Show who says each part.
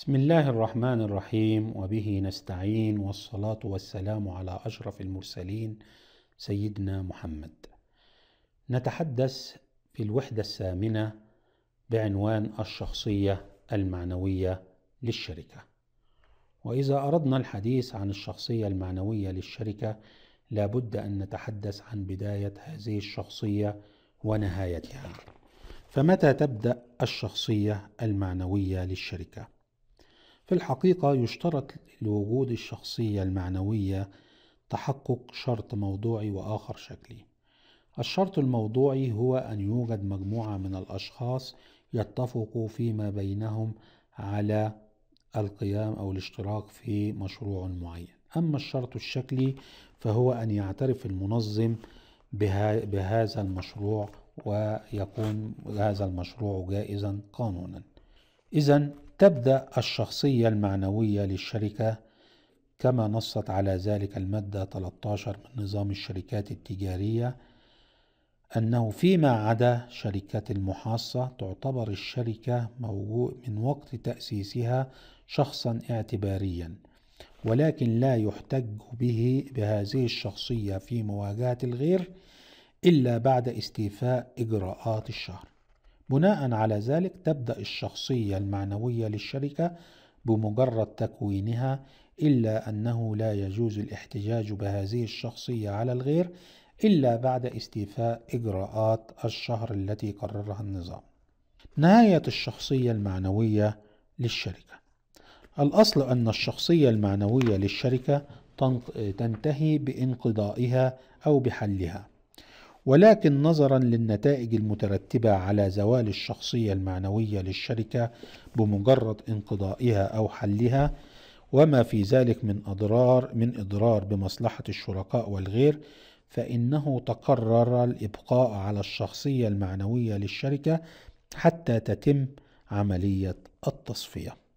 Speaker 1: بسم الله الرحمن الرحيم وبه نستعين والصلاة والسلام على أشرف المرسلين سيدنا محمد. نتحدث في الوحدة الثامنة بعنوان الشخصية المعنوية للشركة. وإذا أردنا الحديث عن الشخصية المعنوية للشركة لابد أن نتحدث عن بداية هذه الشخصية ونهايتها. فمتى تبدأ الشخصية المعنوية للشركة؟ في الحقيقة يشترط لوجود الشخصية المعنوية تحقق شرط موضوعي وآخر شكلي. الشرط الموضوعي هو أن يوجد مجموعة من الأشخاص يتفقوا فيما بينهم على القيام أو الاشتراك في مشروع معين. أما الشرط الشكلي فهو أن يعترف المنظم بهذا المشروع ويكون هذا المشروع جائزا قانونا. إذا تبدأ الشخصية المعنوية للشركة كما نصت على ذلك المادة 13 من نظام الشركات التجارية أنه فيما عدا شركة المحاصة تعتبر الشركة من وقت تأسيسها شخصا اعتباريا ولكن لا يحتج به بهذه الشخصية في مواجهة الغير إلا بعد استيفاء إجراءات الشهر بناء على ذلك تبدأ الشخصية المعنوية للشركة بمجرد تكوينها إلا أنه لا يجوز الاحتجاج بهذه الشخصية على الغير إلا بعد استيفاء إجراءات الشهر التي قررها النظام. نهاية الشخصية المعنوية للشركة الأصل أن الشخصية المعنوية للشركة تنتهي بانقضائها أو بحلها ولكن نظرا للنتائج المترتبة على زوال الشخصية المعنوية للشركة بمجرد انقضائها أو حلها وما في ذلك من أضرار من إضرار بمصلحة الشركاء والغير فإنه تقرر الإبقاء على الشخصية المعنوية للشركة حتى تتم عملية التصفية